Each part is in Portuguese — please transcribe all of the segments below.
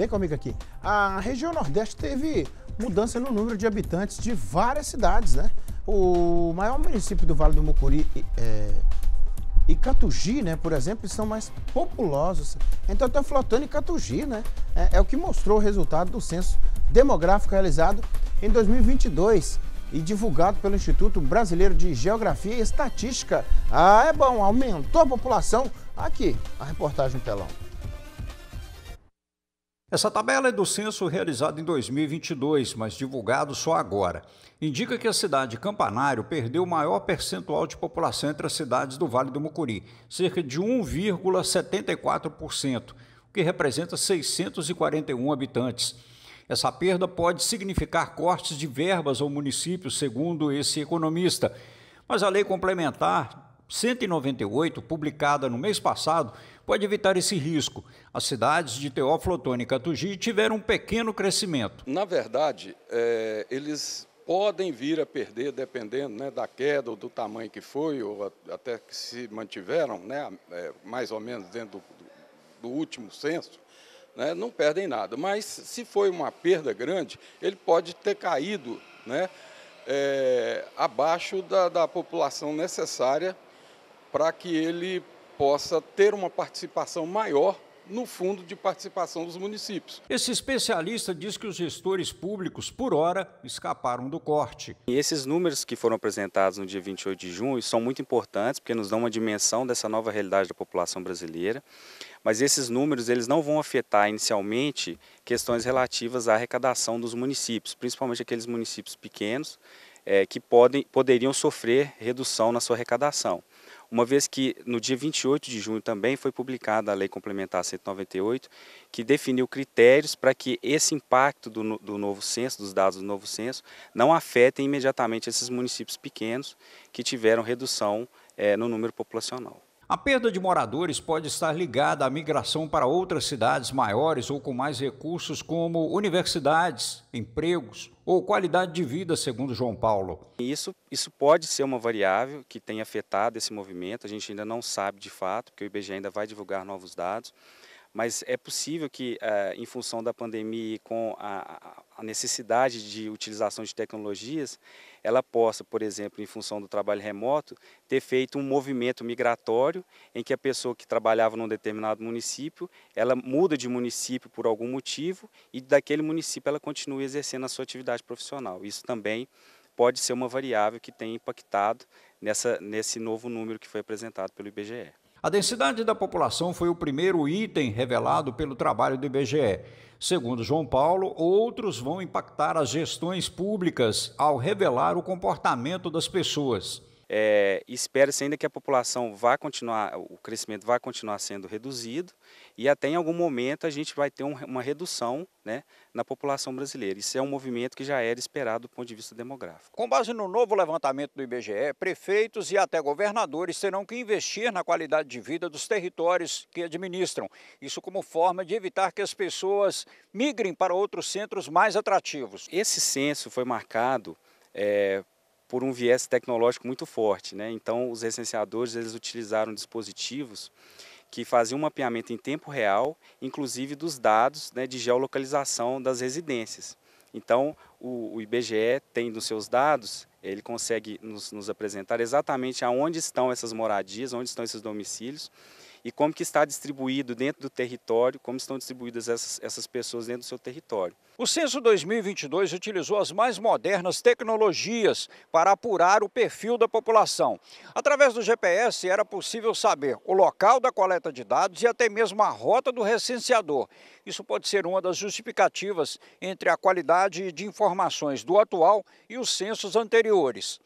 Vem comigo aqui. A região Nordeste teve mudança no número de habitantes de várias cidades, né? O maior município do Vale do Mucuri é, e Catugi, né, por exemplo, são mais populosos. Então está flotando em Catugi, né? É, é, o que mostrou o resultado do censo demográfico realizado em 2022 e divulgado pelo Instituto Brasileiro de Geografia e Estatística. Ah, é bom, aumentou a população. Aqui, a reportagem no telão. Essa tabela é do censo realizado em 2022, mas divulgado só agora. Indica que a cidade de Campanário perdeu o maior percentual de população entre as cidades do Vale do Mucuri, cerca de 1,74%, o que representa 641 habitantes. Essa perda pode significar cortes de verbas ao município, segundo esse economista. Mas a lei complementar 198, publicada no mês passado, pode evitar esse risco. As cidades de Teófilo Otoni e Catugi tiveram um pequeno crescimento. Na verdade, é, eles podem vir a perder, dependendo né, da queda ou do tamanho que foi, ou até que se mantiveram, né, é, mais ou menos dentro do, do último censo, né, não perdem nada. Mas se foi uma perda grande, ele pode ter caído né, é, abaixo da, da população necessária para que ele possa ter uma participação maior no fundo de participação dos municípios. Esse especialista diz que os gestores públicos, por hora, escaparam do corte. E esses números que foram apresentados no dia 28 de junho são muito importantes porque nos dão uma dimensão dessa nova realidade da população brasileira. Mas esses números eles não vão afetar inicialmente questões relativas à arrecadação dos municípios, principalmente aqueles municípios pequenos é, que podem, poderiam sofrer redução na sua arrecadação uma vez que no dia 28 de junho também foi publicada a Lei Complementar 198, que definiu critérios para que esse impacto do, do novo censo, dos dados do novo censo, não afetem imediatamente esses municípios pequenos que tiveram redução é, no número populacional. A perda de moradores pode estar ligada à migração para outras cidades maiores ou com mais recursos, como universidades, empregos ou qualidade de vida, segundo João Paulo. Isso, isso pode ser uma variável que tem afetado esse movimento, a gente ainda não sabe de fato, porque o IBGE ainda vai divulgar novos dados mas é possível que, eh, em função da pandemia e com a, necessidade de utilização de tecnologias, ela possa, por exemplo, em função do trabalho remoto, ter feito um movimento migratório em que a pessoa que trabalhava num determinado município, ela muda de município por algum motivo e daquele município ela continua exercendo a sua atividade profissional. Isso também pode ser uma variável que tem impactado nessa, nesse novo número que foi apresentado pelo IBGE. A densidade da população foi o primeiro item revelado pelo trabalho do IBGE. Segundo João Paulo, outros vão impactar as gestões públicas ao revelar o comportamento das pessoas. É, Espera-se ainda que a população vá continuar, o crescimento vá continuar sendo reduzido e até em algum momento a gente vai ter um, uma redução né, na população brasileira. Isso é um movimento que já era esperado do ponto de vista demográfico. Com base no novo levantamento do IBGE, prefeitos e até governadores terão que investir na qualidade de vida dos territórios que administram. Isso como forma de evitar que as pessoas migrem para outros centros mais atrativos. Esse censo foi marcado é, por um viés tecnológico muito forte. Né? Então, os recenseadores eles utilizaram dispositivos que faziam um mapeamento em tempo real, inclusive dos dados né, de geolocalização das residências. Então, o, o, IBGE tem nos seus dados, ele consegue nos, nos apresentar exatamente aonde estão essas moradias, onde estão esses domicílios, e como que está distribuído dentro do território, como estão distribuídas essas, essas pessoas dentro do seu território. O Censo 2022 utilizou as mais modernas tecnologias para apurar o perfil da população. Através do GPS era possível saber o local da coleta de dados e até mesmo a rota do recenseador. Isso pode ser uma das justificativas entre a qualidade de informações do atual e os censos anteriores.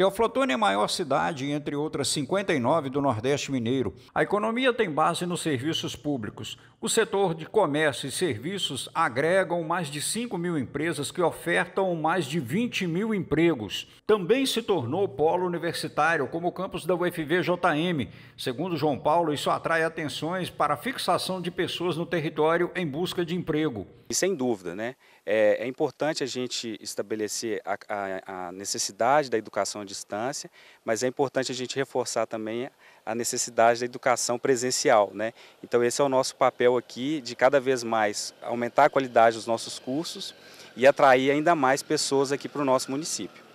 Teoflotone é a maior cidade, entre outras 59 do Nordeste Mineiro. A economia tem base nos serviços públicos. O setor de comércio e serviços agregam mais de 5 mil empresas que ofertam mais de 20 mil empregos. Também se tornou polo universitário, como o campus da UFVJM. Segundo João Paulo, isso atrai atenções para a fixação de pessoas no território em busca de emprego. E sem dúvida, né? É, é importante a gente estabelecer a, a, a necessidade da educação de distância, mas é importante a gente reforçar também a necessidade da educação presencial. Né? Então esse é o nosso papel aqui de cada vez mais aumentar a qualidade dos nossos cursos e atrair ainda mais pessoas aqui para o nosso município.